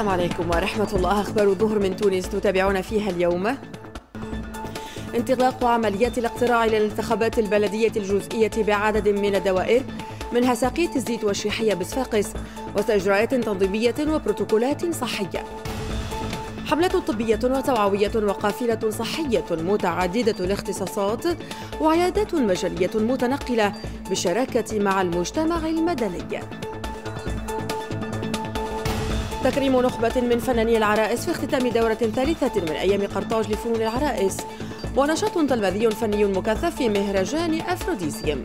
السلام عليكم ورحمة الله أخبار الظهر من تونس تتابعون فيها اليوم انطلاق عمليات الاقتراع للانتخابات البلدية الجزئية بعدد من الدوائر منها ساقية الزيت والشيحية بصفاقس واجراءات تنظيمية وبروتوكولات صحية حملة طبية وتوعوية وقافلة صحية متعددة الاختصاصات وعيادات مجلية متنقلة بالشراكة مع المجتمع المدني تكريم نخبة من فناني العرائس في اختتام دورة ثالثة من أيام قرطاج لفنون العرائس ونشاط تلمذي فني مكثف في مهرجان أفروديسيوم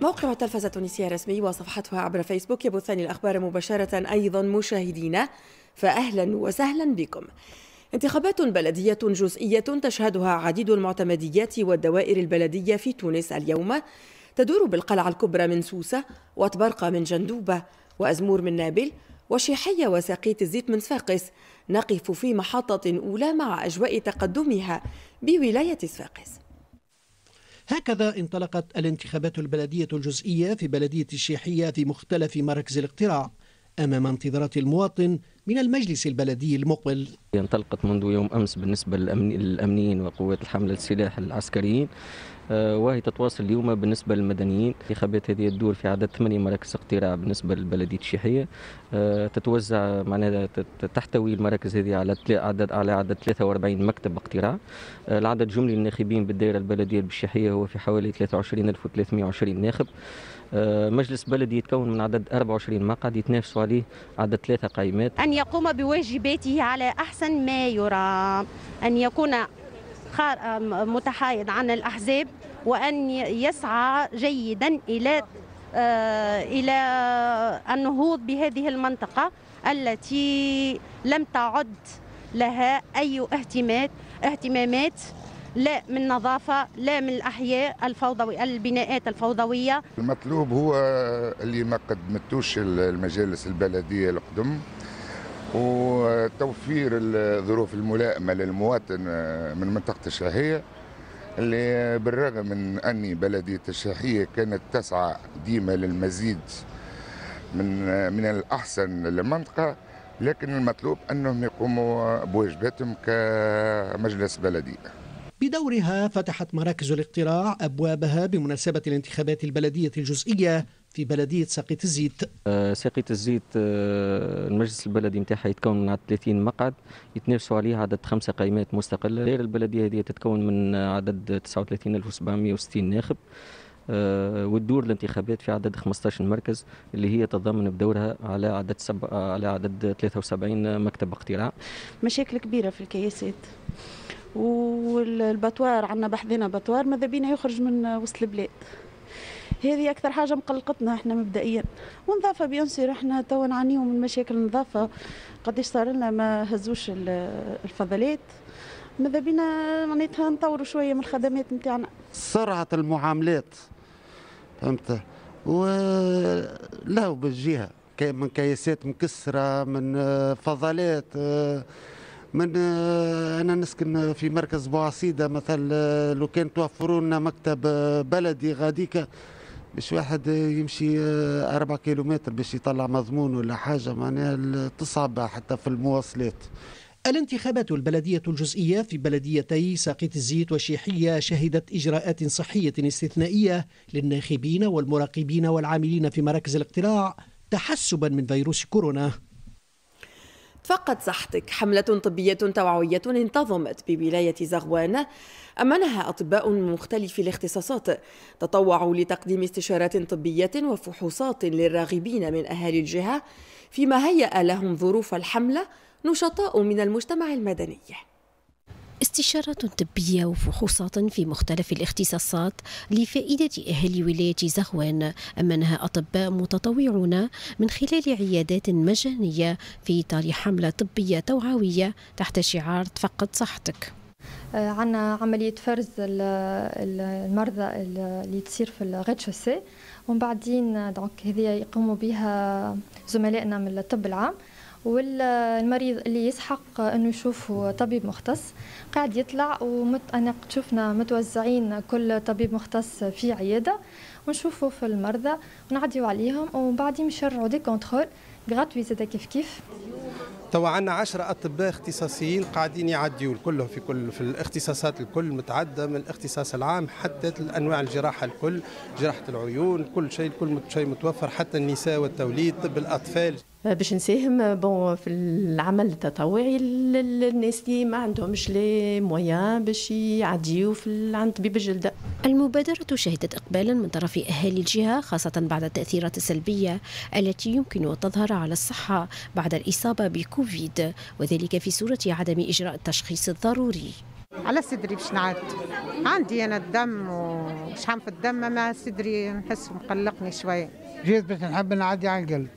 موقع التلفزة التونسية الرسمي وصفحتها عبر فيسبوك يبثان الأخبار مباشرة أيضا مشاهدينا فأهلا وسهلا بكم انتخابات بلدية جزئية تشهدها عديد المعتمديات والدوائر البلدية في تونس اليوم تدور بالقلعة الكبرى من سوسة وتبرقة من جندوبة وأزمور من نابل وشيحية وساقية الزيت من صفاقس نقف في محطة أولى مع أجواء تقدمها بولاية صفاقس هكذا انطلقت الانتخابات البلدية الجزئية في بلدية الشيحية في مختلف مراكز الاقتراع أمام انتظارات المواطن من المجلس البلدي المقبل انطلقت يعني منذ يوم أمس بالنسبة للأمنيين وقوات الحملة السلاح العسكريين آه، وهي تتواصل اليوم بالنسبة للمدنيين انتخابات هذه الدور في عدد ثمانية مراكز اقتراع بالنسبة للبلدية الشيحية آه، تتوزع معناها تحتوي المراكز هذه على عدد على عدد 43 مكتب اقتراع آه، العدد جملي الناخبين بالدائرة البلدية بالشيحية هو في حوالي 23320 ناخب آه، مجلس بلدي يتكون من عدد 24 مقعد يتنافسوا عليه عدد ثلاثة قائمات أن يقوم بواجباته على أحسن ما يرام أن يكون متحايد عن الأحزاب وأن يسعى جيدا إلى آه، إلى النهوض بهذه المنطقة التي لم تعد لها أي اهتمامات اهتمامات لا من نظافه لا من الاحياء الفوضوي البناءات الفوضويه المطلوب هو اللي ما قدمتوش المجالس البلديه القدم وتوفير الظروف الملائمه للمواطن آه، من منطقه الشاهية اللي بالرغم من أن بلدية الشاحية كانت تسعى ديما للمزيد من آه، من الأحسن للمنطقة لكن المطلوب أنهم يقوموا بواجباتهم كمجلس بلدي بدورها فتحت مراكز الاقتراع أبوابها بمناسبة الانتخابات البلدية الجزئية في بلدية ساقية الزيت ساقيت أه، ساقية الزيت أه، المجلس البلدي نتاعها يتكون من 30 مقعد يتنافسوا عليه عدد خمسة قائمات مستقلة غير البلدية هذه تتكون من عدد 39760 ناخب والدور أه، وتدور الانتخابات في عدد 15 مركز اللي هي تتضمن بدورها على عدد سب... على عدد 73 مكتب اقتراع مشاكل كبيرة في الكياسات والبطوار عندنا بحذنا بطوار ماذا بينا يخرج من وسط البلاد هذه اكثر حاجه مقلقتنا احنا مبدئيا ونظافه بينسير احنا تو نعانيو من مشاكل النظافه قديش صار لنا ما هزوش الفضلات ماذا بينا معناتها نطوروا شويه من الخدمات نتاعنا سرعه المعاملات فهمت ولا بالجهه من كياسات مكسره من فضلات من آه، انا نسكن في مركز بوعصيده مثلا آه، لو كان توفروا لنا مكتب آه، بلدي غاديكا باش واحد يمشي أربعة كيلومتر باش يطلع مضمون ولا حاجة معناها تصعب حتى في المواصلات الانتخابات البلدية الجزئية في بلديتي ساقيت الزيت وشيحية شهدت إجراءات صحية استثنائية للناخبين والمراقبين والعاملين في مراكز الاقتراع تحسبا من فيروس كورونا فقط صحتك حملة طبية توعوية انتظمت بولاية زغوان أمنها أطباء من مختلف الاختصاصات تطوعوا لتقديم استشارات طبية وفحوصات للراغبين من أهالي الجهة فيما هيأ لهم ظروف الحملة نشطاء من المجتمع المدني استشارات طبية وفحوصات في مختلف الاختصاصات لفائدة أهل ولاية زغوان أمنها أطباء متطوعون من خلال عيادات مجانية في إطار حملة طبية توعوية تحت شعار تفقد صحتك آه، عنا عملية فرز المرضى اللي تصير في الغيتشوسي ومن بعدين دونك هذه يقوموا بها زملائنا من الطب العام والمريض اللي يسحق انه يشوف طبيب مختص قاعد يطلع ومت انا شفنا متوزعين كل طبيب مختص في عياده ونشوفوا في المرضى ونعديو عليهم وبعدين يشرعوا دي كونترول غراتوي زاد كيف كيف توا عندنا 10 اطباء اختصاصيين قاعدين يعديوا كلهم في كل في الاختصاصات الكل متعدده من الاختصاص العام حتى انواع الجراحه الكل جراحه العيون كل شيء كل شيء متوفر حتى النساء والتوليد طب الاطفال باش نساهم بون في العمل التطوعي للناس اللي ما عندهمش لي مويان باش يعديو في عند طبيب الجلده. المبادرة شهدت إقبالا من طرف أهالي الجهة خاصة بعد التأثيرات السلبية التي يمكن أن تظهر على الصحة بعد الإصابة بكوفيد وذلك في صورة عدم إجراء التشخيص الضروري. على صدري باش نعد عندي انا الدم وشحم في الدم ما صدري نحس مقلقني شويه جيت باش نحب نعدي على القلب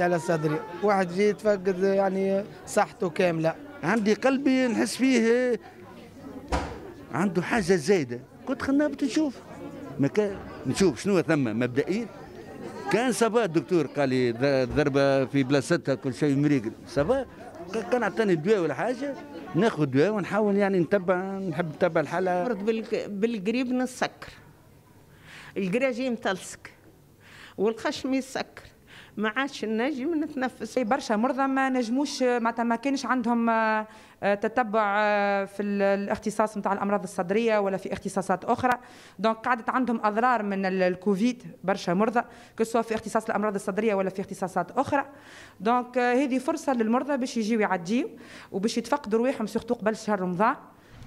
على صدري واحد جيت يتفقد يعني صحته كاملة عندي قلبي نحس فيه عنده حاجة زايدة قلت خلنا نشوف ما كان نشوف شنو ثم مبدئيا كان صبا الدكتور قال لي ضربة في بلاصتها كل شيء مريق صبا كان عطاني دواء ولا حاجة ناخذ دواء ونحاول يعني نتبع نحب نتبع الحالة مرض بالقريب من السكر الجراجيم تلصق والخشم يسكر ما عادش نجم نتنفس إيه، برشا مرضى ما نجموش معناتها ما كانش عندهم آه، تتبع آه، في الاختصاص نتاع الامراض الصدريه ولا في اختصاصات اخرى دونك قعدت عندهم اضرار من الكوفيد برشا مرضى كسوا في اختصاص الامراض الصدريه ولا في اختصاصات اخرى دونك آه، هذه فرصه للمرضى باش يجيو يعديو وباش يتفقدوا رواحهم سورتو قبل شهر رمضان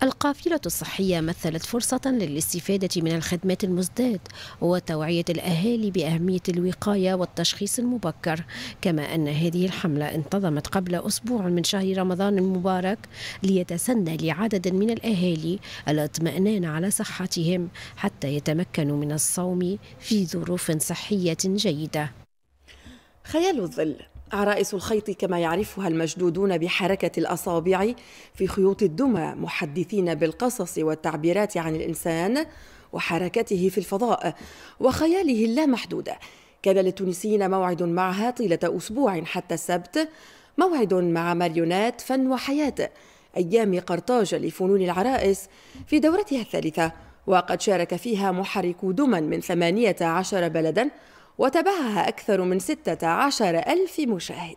القافلة الصحية مثلت فرصة للاستفادة من الخدمات المزداد وتوعية الأهالي بأهمية الوقاية والتشخيص المبكر كما أن هذه الحملة انتظمت قبل أسبوع من شهر رمضان المبارك ليتسنى لعدد من الأهالي الاطمئنان على صحتهم حتى يتمكنوا من الصوم في ظروف صحية جيدة خيال الظل عرائس الخيط كما يعرفها المشدودون بحركة الأصابع في خيوط الدمى محدثين بالقصص والتعبيرات عن الإنسان وحركته في الفضاء وخياله اللامحدود كان للتونسيين موعد معها طيلة أسبوع حتى السبت موعد مع ماريونات فن وحياة أيام قرطاج لفنون العرائس في دورتها الثالثة وقد شارك فيها محركو دمى من 18 بلداً وتابعها أكثر من 16 ألف مشاهد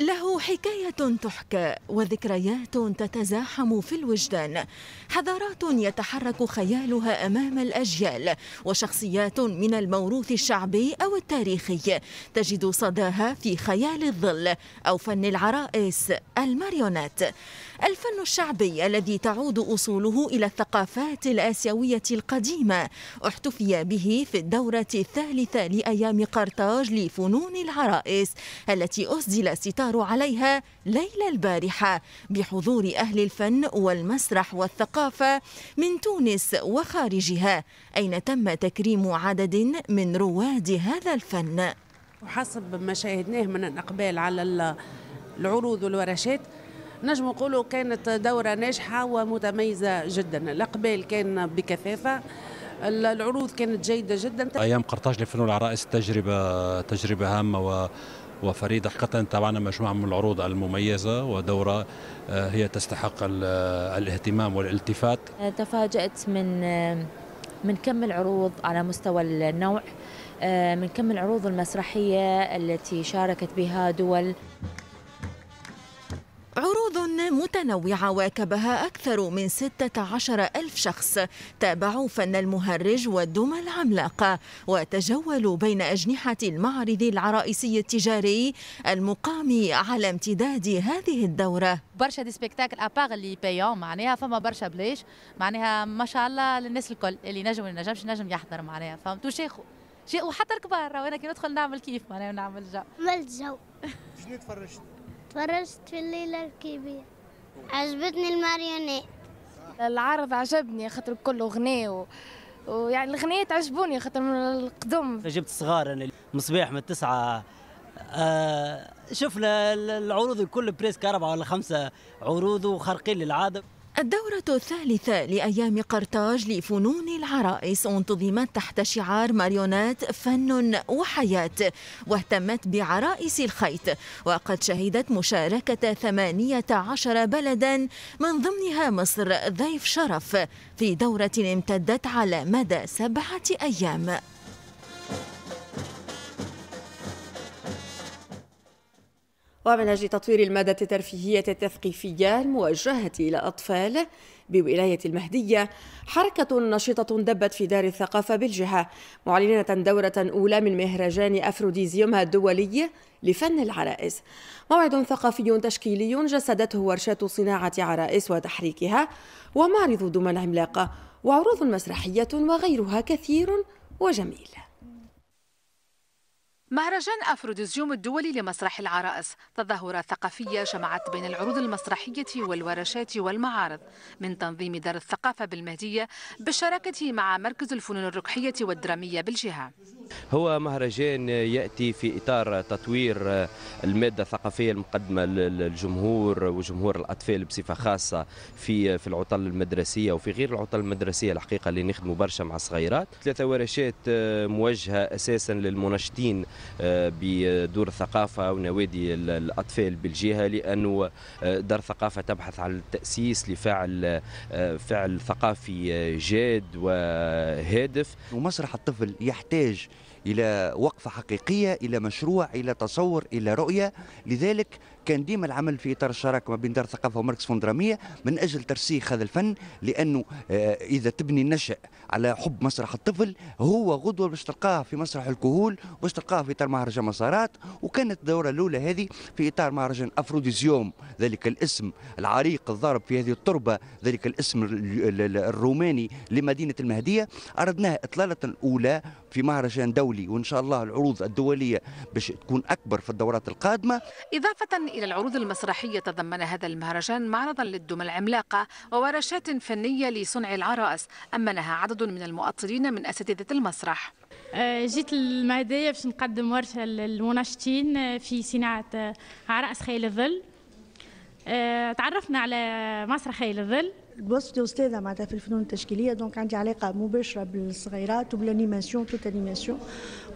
له حكاية تحكى وذكريات تتزاحم في الوجدان حضارات يتحرك خيالها أمام الأجيال وشخصيات من الموروث الشعبي أو التاريخي تجد صداها في خيال الظل أو فن العرائس الماريونات الفن الشعبي الذي تعود أصوله إلى الثقافات الآسيوية القديمة احتفي به في الدورة الثالثة لأيام قرطاج لفنون العرائس التي أسدل الستار عليها ليلة البارحة بحضور أهل الفن والمسرح والثقافة من تونس وخارجها أين تم تكريم عدد من رواد هذا الفن وحسب ما شاهدناه من الإقبال على العروض والورشات نجم نقولوا كانت دورة ناجحة ومتميزة جدا الأقبال كان بكثافة العروض كانت جيدة جدا أيام قرطاج لفنون العرائس تجربة تجربة هامة و وفريد حقيقة تابعنا مجموعة من العروض المميزة ودورة آه، هي تستحق الاهتمام والالتفات آه، تفاجأت من آه، من كم العروض على مستوى النوع من كم العروض المسرحية التي شاركت بها دول عروض متنوعة واكبها أكثر من 16 ألف شخص تابعوا فن المهرج والدمى العملاقة وتجولوا بين أجنحة المعرض العرائسي التجاري المقام على امتداد هذه الدورة برشا دي سبيكتاكل أباغ اللي بيون معناها فما برشا بلاش معناها ما شاء الله للناس الكل اللي نجم اللي نجمش نجم يحضر معناها فهمتوا شيخو وحتى الكبار وانا كي ندخل نعمل كيف معناها نعمل جو نعمل جو شنو تفرجت تفرجت في الليلة الكبيرة عجبتني الماريونيت العرض عجبني خاطر كله غناء و... ويعني الغنيات عجبوني خاطر من القدم جبت صغار انا مصباح من التسعه آه شفنا العروض الكل بريس اربعه ولا خمسه عروض وخارقين للعاده الدورة الثالثة لأيام قرطاج لفنون العرائس انتظمت تحت شعار ماريونات فن وحياة واهتمت بعرائس الخيط وقد شهدت مشاركة 18 بلدا من ضمنها مصر ضيف شرف في دورة امتدت على مدى سبعة أيام ومن أجل تطوير المادة الترفيهية التثقيفية الموجهة إلى الأطفال بولاية المهدية حركة نشطة دبت في دار الثقافة بالجهة معلنة دورة أولى من مهرجان أفروديزيوم الدولي لفن العرائس موعد ثقافي تشكيلي جسدته ورشات صناعة عرائس وتحريكها ومعرض دمى العملاقة وعروض مسرحية وغيرها كثير وجميل مهرجان أفروديزيوم الدولي لمسرح العرائس تظاهرة ثقافية جمعت بين العروض المسرحية والورشات والمعارض من تنظيم دار الثقافة بالمهدية بالشراكة مع مركز الفنون الركحية والدرامية بالجهة هو مهرجان يأتي في إطار تطوير المادة الثقافية المقدمة للجمهور وجمهور الأطفال بصفة خاصة في في العطل المدرسية وفي غير العطل المدرسية الحقيقة اللي نخدموا برشا مع الصغيرات ثلاثة ورشات موجهة أساسا للمنشطين آه، بدور الثقافة ونوادي الأطفال بالجهة لأنه آه، دار الثقافة تبحث عن التأسيس لفعل آه، فعل ثقافي جاد وهادف ومسرح الطفل يحتاج إلى وقفة حقيقية إلى مشروع إلى تصور إلى رؤية لذلك كان ديما العمل في اطار الشراكه ما بين دار الثقافه ومركز فندراميه من اجل ترسيخ هذا الفن لانه آه، اذا تبني النشا على حب مسرح الطفل هو غدوه باش تلقاه في مسرح الكهول باش تلقاه في اطار مهرجان مسارات وكانت الدوره الاولى هذه في اطار مهرجان افروديزيوم ذلك الاسم العريق الضارب في هذه التربه ذلك الاسم الروماني لمدينه المهديه اردناه اطلاله الاولى في مهرجان دولي وان شاء الله العروض الدوليه باش تكون اكبر في الدورات القادمه اضافه إلى العروض المسرحية تضمن هذا المهرجان معرضا للدمى العملاقة وورشات فنية لصنع العرائس أمنها عدد من المؤطرين من أساتذة المسرح آه، جيت المهدية باش نقدم ورشة للمناشطين آه، في صناعة آه، عرائس خيل الظل تعرفنا على مسرح خيل الظل بوصفتي استاذه معناتها في الفنون التشكيليه دونك عندي علاقه مباشره بالصغيرات وبالانيماسيون توت انيماسيون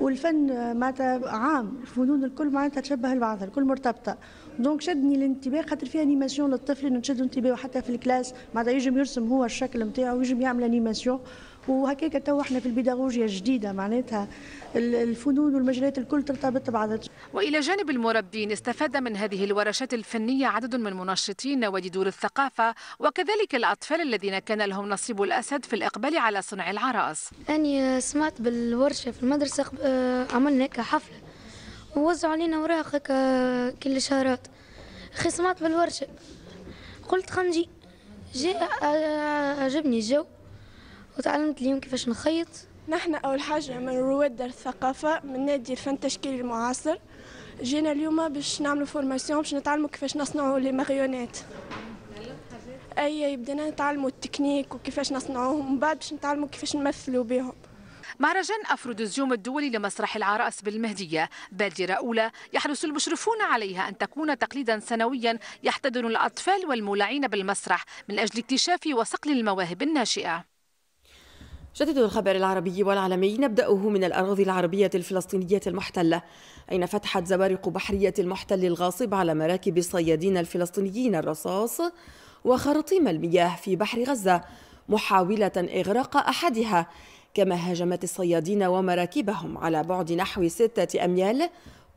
والفن معناتها عام الفنون الكل معناتها تشبه لبعضها الكل مرتبطه دونك شدني الانتباه خاطر فيها انيماسيون للطفل انه تشد انتباهه حتى في الكلاس معناتها يجم يرسم هو الشكل نتاعو ويجم يعمل انيماسيون وهكاك تو احنا في البيداغوجيا الجديده معناتها الفنون والمجالات الكل ترتبط ببعضها والى جانب المربين استفاد من هذه الورشات الفنيه عدد من منشطين نوادي دور الثقافه وكذلك الاطفال الذين كان لهم نصيب الاسد في الاقبال على صنع العرائس. اني سمعت بالورشه في المدرسه آه، عملنا هيك حفله ووزعوا علينا اوراق هيك آه، كل شهرات خي سمعت بالورشه قلت خنجي جاء آه، عجبني الجو وتعلمت اليوم كيفاش نخيط نحن أول حاجة من رواد دار الثقافة من نادي الفن التشكيلي المعاصر جينا اليوم باش نعملوا فورماسيون باش نتعلموا كيفاش نصنعوا لي ماريونيت اي بدينا نتعلموا التكنيك وكيفاش نصنعوهم ومن بعد باش نتعلموا كيفاش نمثلوا بهم مهرجان أفروديزيوم الدولي لمسرح العرائس بالمهدية بادرة أولى يحرص المشرفون عليها أن تكون تقليدا سنويا يحتضن الأطفال والمولعين بالمسرح من أجل اكتشاف وصقل المواهب الناشئة جديد الخبر العربي والعالمي نبدأه من الأراضي العربية الفلسطينية المحتلة أين فتحت زوارق بحرية المحتل الغاصب على مراكب الصيادين الفلسطينيين الرصاص وخراطيم المياه في بحر غزة محاولة إغراق أحدها كما هاجمت الصيادين ومراكبهم على بعد نحو ستة أميال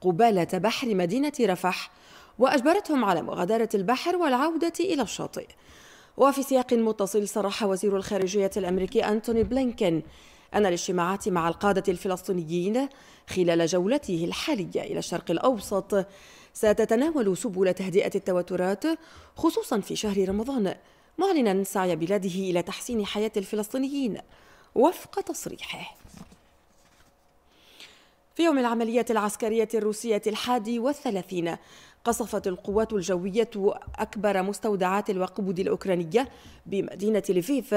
قبالة بحر مدينة رفح وأجبرتهم على مغادرة البحر والعودة إلى الشاطئ وفي سياق متصل صرح وزير الخارجية الأمريكي أنتوني بلينكين أن الاجتماعات مع القادة الفلسطينيين خلال جولته الحالية إلى الشرق الأوسط ستتناول سبل تهدئة التوترات خصوصا في شهر رمضان معلنا سعي بلاده إلى تحسين حياة الفلسطينيين وفق تصريحه في يوم العملية العسكرية الروسية الحادي والثلاثين قصفت القوات الجوية أكبر مستودعات الوقود الأوكرانية بمدينة لفيف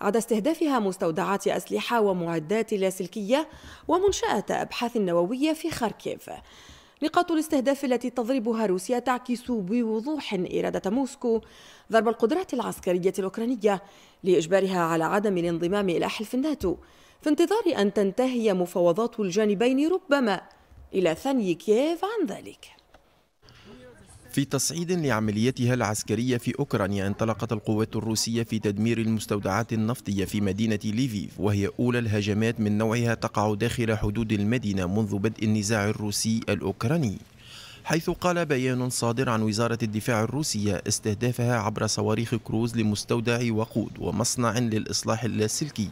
عدا استهدافها مستودعات أسلحة ومعدات لاسلكية ومنشأة أبحاث نووية في خاركيف نقاط الاستهداف التي تضربها روسيا تعكس بوضوح إرادة موسكو ضرب القدرات العسكرية الأوكرانية لإجبارها على عدم الانضمام إلى حلف الناتو في انتظار أن تنتهي مفاوضات الجانبين ربما إلى ثني كييف عن ذلك في تصعيد لعمليتها العسكرية في أوكرانيا انطلقت القوات الروسية في تدمير المستودعات النفطية في مدينة ليفيف وهي أولى الهجمات من نوعها تقع داخل حدود المدينة منذ بدء النزاع الروسي الأوكراني حيث قال بيان صادر عن وزارة الدفاع الروسية استهدافها عبر صواريخ كروز لمستودع وقود ومصنع للإصلاح اللاسلكي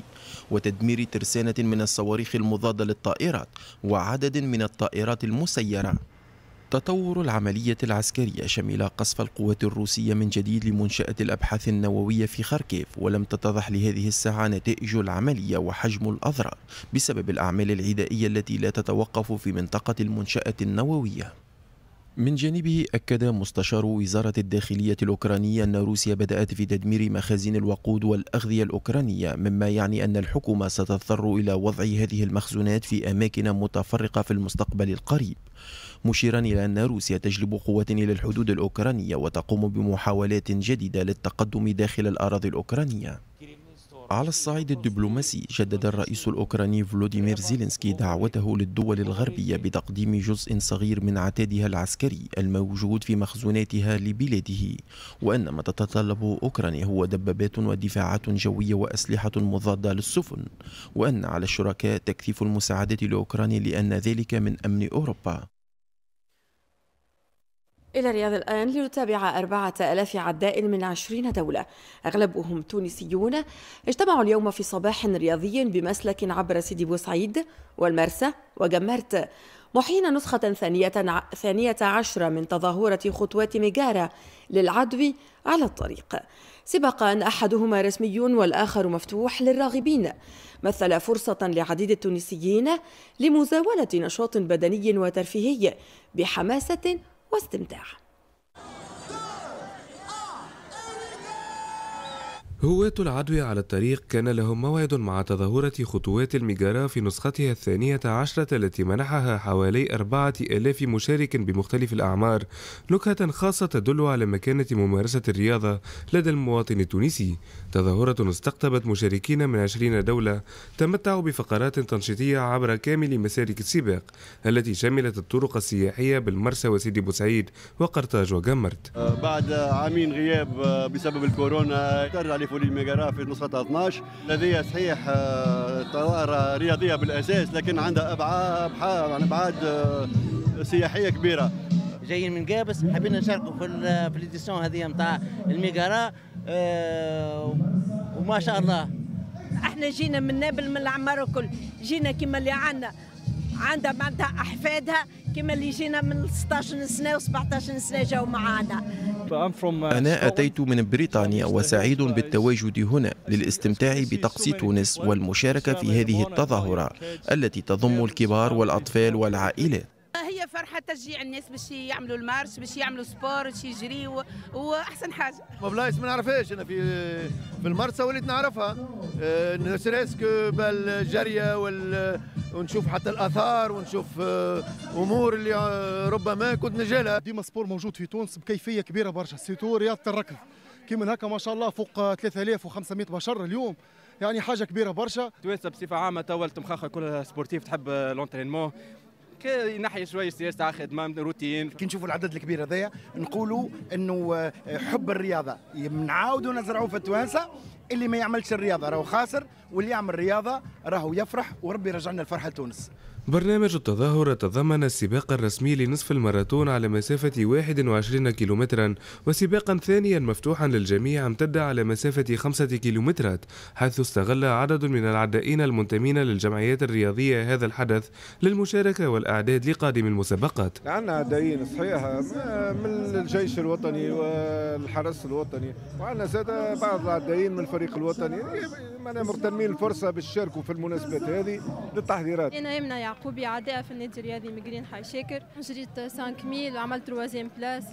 وتدمير ترسانة من الصواريخ المضادة للطائرات وعدد من الطائرات المسيرة تطور العملية العسكرية شمل قصف القوات الروسية من جديد لمنشأة الأبحاث النووية في خاركيف ولم تتضح لهذه الساعة نتائج العملية وحجم الأضرار بسبب الأعمال العدائية التي لا تتوقف في منطقة المنشأة النووية من جانبه أكد مستشار وزارة الداخلية الأوكرانية أن روسيا بدأت في تدمير مخازن الوقود والأغذية الأوكرانية مما يعني أن الحكومة ستضطر إلى وضع هذه المخزونات في أماكن متفرقة في المستقبل القريب مشيرا إلى أن روسيا تجلب قوات إلى الحدود الأوكرانية وتقوم بمحاولات جديدة للتقدم داخل الأراضي الأوكرانية على الصعيد الدبلوماسي جدد الرئيس الأوكراني فلوديمير زيلينسكي دعوته للدول الغربية بتقديم جزء صغير من عتادها العسكري الموجود في مخزوناتها لبلاده وأن ما تتطلب أوكرانيا هو دبابات ودفاعات جوية وأسلحة مضادة للسفن وأن على الشركاء تكثيف المساعدة لأوكرانيا لأن ذلك من أمن أوروبا إلى الرياض الآن لنتابع أربعة ألاف عداء من عشرين دولة أغلبهم تونسيون اجتمعوا اليوم في صباح رياضي بمسلك عبر سيدي بوسعيد والمرسى وجمرت محين نسخة ثانية, ثانية عشرة من تظاهرة خطوات ميجارا للعدو على الطريق سبق أن أحدهما رسمي والآخر مفتوح للراغبين مثل فرصة لعديد التونسيين لمزاولة نشاط بدني وترفيهي بحماسة واستمتاع هواة العدوى على الطريق كان لهم موعد مع تظاهرة خطوات الميجارا في نسختها الثانية عشرة التي منحها حوالي أربعة آلاف مشارك بمختلف الأعمار نكهة خاصة تدل على مكانة ممارسة الرياضة لدى المواطن التونسي تظاهرة استقطبت مشاركين من عشرين دولة تمتعوا بفقرات تنشيطية عبر كامل مسارك السباق التي شملت الطرق السياحية بالمرسى وسيدي بوسعيد وقرطاج وجمرت بعد عامين غياب بسبب الكورونا الريف والميغارا في نسخة 12 الذي صحيح طائرة رياضية بالأساس لكن عندها أبعاد أبعاد آه، سياحية كبيرة جايين من قابس حابين نشاركوا في في الإديسيون هذه نتاع الميغارا آه، وما شاء الله احنا جينا من نابل من العمار الكل جينا كما اللي عندنا عندها معناتها احفادها كما اللي جينا من 16 سنه و17 سنه جاو معانا uh, أنا أتيت من بريطانيا وسعيد بالتواجد هنا للاستمتاع بطقس تونس والمشاركة في هذه التظاهرة التي تضم الكبار والأطفال والعائلات فرحه تشجيع الناس باش يعملوا المارش باش يعملوا سبور باش يجريوا واحسن حاجه بلايص ما نعرفهاش انا في في المرسى وليت نعرفها نسرسك آه، بالجريه وال ونشوف حتى الاثار ونشوف آه، امور اللي آه، ربما كنت نجالها ديما سبور موجود في تونس بكيفيه كبيره برشا سيتو رياضه الركض كيما هكا ما شاء الله فوق 3500 بشر اليوم يعني حاجه كبيره برشا تونس بصفه عامه توا المخخه كلها سبورتيف تحب لونترينمون ينحي شوي السياسه تاع خدمه روتين كي نشوفوا العدد الكبير هذايا نقولوا انه آه، حب الرياضه نعاودوا نزرعوا في التوانسه اللي ما يعملش الرياضه راهو خاسر واللي يعمل رياضه راهو يفرح وربي يرجعنا الفرحه لتونس برنامج التظاهر تضمن السباق الرسمي لنصف الماراثون على مسافة 21 كيلومترا وسباقا ثانيا مفتوحا للجميع امتد على مسافة 5 كيلومترات حيث استغل عدد من العدائين المنتمين للجمعيات الرياضية هذا الحدث للمشاركة والأعداد لقادم المسابقات عندنا عدائين صحيح من الجيش الوطني والحرس الوطني وعندنا زاد بعض العدائين من الفريق الوطني معناها يعني مغتنمين الفرصة باش يشاركوا في المناسبات هذه للتحضيرات. يعقوبي عداء في النادي الرياضي مقرين حي شاكر جريت 5000 وعملت تروازيام بلاس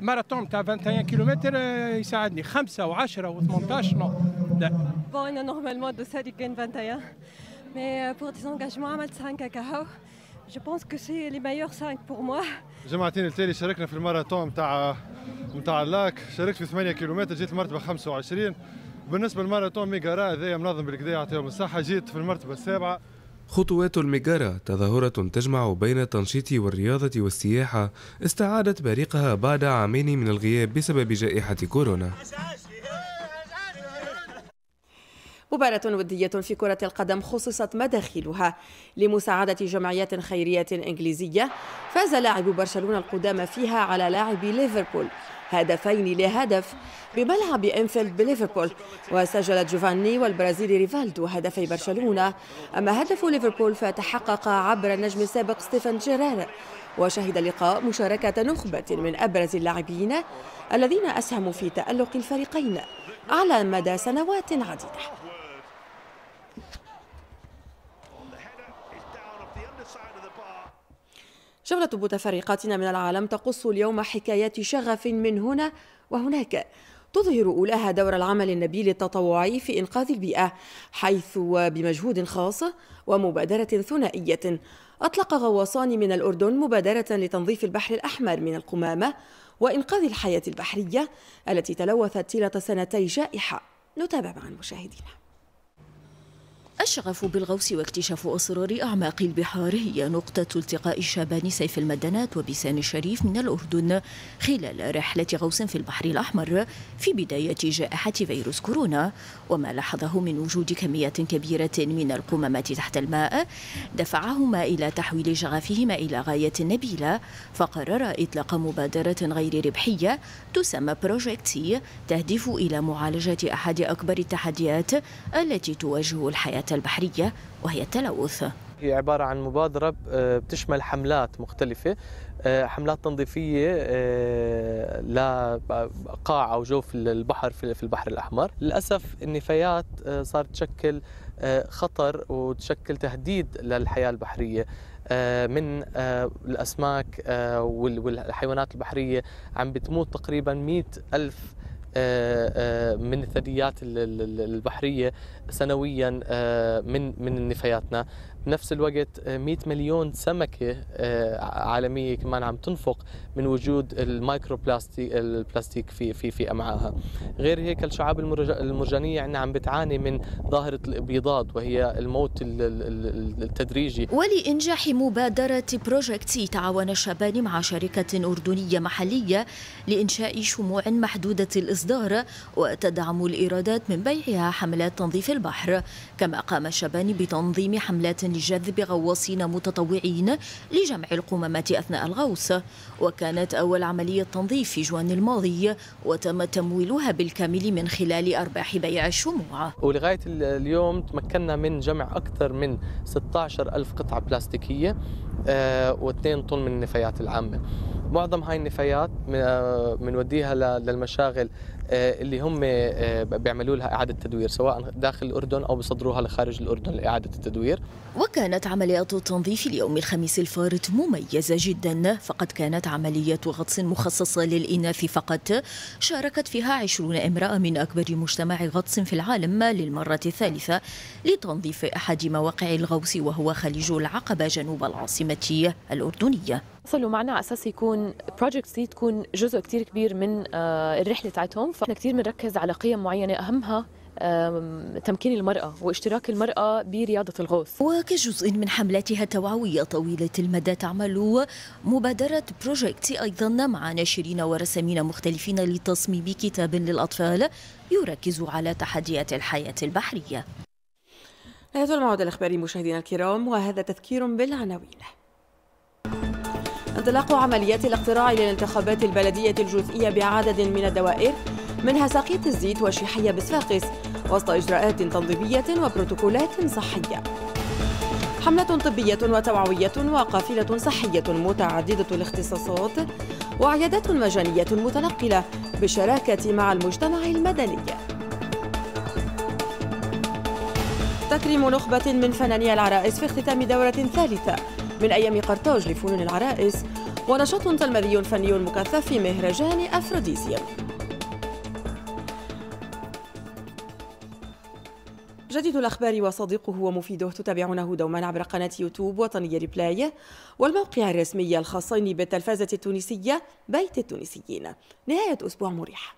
ماراثون تاع 21 كيلومتر آه، يساعدني 5 و و10 و18 نو لا بون نورمالمون دو سادي كان 21 مي بور دي زونجاجمون عملت 5 كاهو جو بونس كو سي لي مايور 5 بور موا جمعتين التالي شاركنا في الماراثون تاع نتاع اللاك شاركت في 8 كيلومتر جيت المرتبة 25 بالنسبة للماراثون ميغارا هذايا منظم بالكدا يعطيهم الصحة جيت في المرتبة السابعة خطوات المجارة تظاهرة تجمع بين التنشيط والرياضة والسياحة استعادت بريقها بعد عامين من الغياب بسبب جائحة كورونا مباراة ودية في كرة القدم خصصت مداخلها لمساعدة جمعيات خيرية إنجليزية فاز لاعب برشلونة القدامى فيها على لاعب ليفربول هدفين لهدف بملعب انفيلد بليفربول وسجل جوفاني والبرازيلي ريفالدو هدفي برشلونة أما هدف ليفربول فتحقق عبر النجم السابق ستيفن جيرار وشهد اللقاء مشاركة نخبة من أبرز اللاعبين الذين أسهموا في تألق الفريقين على مدى سنوات عديدة جولة متفرقاتنا من العالم تقص اليوم حكايات شغف من هنا وهناك تظهر أولاها دور العمل النبيل التطوعي في إنقاذ البيئة حيث بمجهود خاص ومبادرة ثنائية أطلق غواصان من الأردن مبادرة لتنظيف البحر الأحمر من القمامة وإنقاذ الحياة البحرية التي تلوثت طيلة سنتي جائحة نتابع مع المشاهدين الشغف بالغوص واكتشاف أسرار أعماق البحار هي نقطة التقاء شابان سيف المدنات وبسان الشريف من الأردن خلال رحلة غوص في البحر الأحمر في بداية جائحة فيروس كورونا وما لاحظه من وجود كمية كبيرة من القمامات تحت الماء دفعهما إلى تحويل شغفهما إلى غاية نبيلة فقرر إطلاق مبادرة غير ربحية تسمى بروجكتي تهدف إلى معالجة أحد أكبر التحديات التي تواجه الحياة البحرية وهي التلوث هي عبارة عن مبادرة آه، بتشمل حملات مختلفة آه، حملات تنظيفية آه، لقاع أو جوف البحر في البحر الأحمر للأسف النفايات صارت تشكل خطر وتشكل تهديد للحياة البحرية من الأسماك والحيوانات البحرية عم بتموت تقريبا 100 ألف آه، آه، من الثدييات البحريه سنويا آه، من من نفاياتنا بنفس الوقت 100 آه، مليون سمكه آه، عالميه كمان عم تنفق من وجود المايكرو بلاستيك البلاستيك في في في امعائها غير هيك الشعاب المرجانيه عندنا يعني عم بتعاني من ظاهره الابيضاد وهي الموت التدريجي ولانجاح مبادره بروجكت سي تعاون الشابان مع شركه اردنيه محليه لانشاء شموع محدوده الاصدار وتدعم الايرادات من بيعها حملات تنظيف البحر كما قام الشبان بتنظيم حملات لجذب غواصين متطوعين لجمع القمامات أثناء الغوص وكانت أول عملية تنظيف في جوان الماضي وتم تمويلها بالكامل من خلال أرباح بيع الشموع ولغاية اليوم تمكنا من جمع أكثر من 16 ألف قطعة بلاستيكية آه، و2 طن من النفايات العامة معظم هاي النفايات بنوديها آه، للمشاغل آه، اللي هم آه، بيعملوا لها إعادة تدوير سواء داخل الأردن أو بصدروها لخارج الأردن لإعادة التدوير وكانت عمليات التنظيف اليوم الخميس الفارط مميزة جدا فقد كانت عملية غطس مخصصة للإناث فقط شاركت فيها عشرون امرأة من أكبر مجتمع غطس في العالم للمرة الثالثة لتنظيف أحد مواقع الغوص وهو خليج العقبة جنوب العاصمة الأردنية وصلوا معنا على اساس يكون بروجكت سي تكون جزء كثير كبير من آه، الرحله تاعتهم فاحنا كثير بنركز على قيم معينه اهمها تمكين المرأة واشتراك المرأة برياضة الغوص وكجزء من حملاتها التوعوية طويلة المدى تعمل مبادرة بروجكت أيضا مع ناشرين ورسامين مختلفين لتصميم كتاب للأطفال يركز على تحديات الحياة البحرية هذا الموعد الإخباري مشاهدينا الكرام وهذا تذكير بالعناوين انطلاق عمليات الاقتراع للانتخابات البلدية الجزئية بعدد من الدوائر منها ساقية الزيت وشيحية بصفاقس وسط إجراءات تنظيمية وبروتوكولات صحية حملة طبية وتوعوية وقافلة صحية متعددة الاختصاصات وعيادات مجانية متنقلة بالشراكة مع المجتمع المدني تكريم نخبة من فناني العرائس في اختتام دورة ثالثة من أيام قرطاج لفنون العرائس ونشاط تلمذي فني مكثف في مهرجان أفروديسيوم جديد الأخبار وصديقه ومفيده تتابعونه دوما عبر قناة يوتيوب وطنية ريبلاي والموقع الرسمي الخاصين بالتلفازة التونسية بيت التونسيين نهاية أسبوع مريح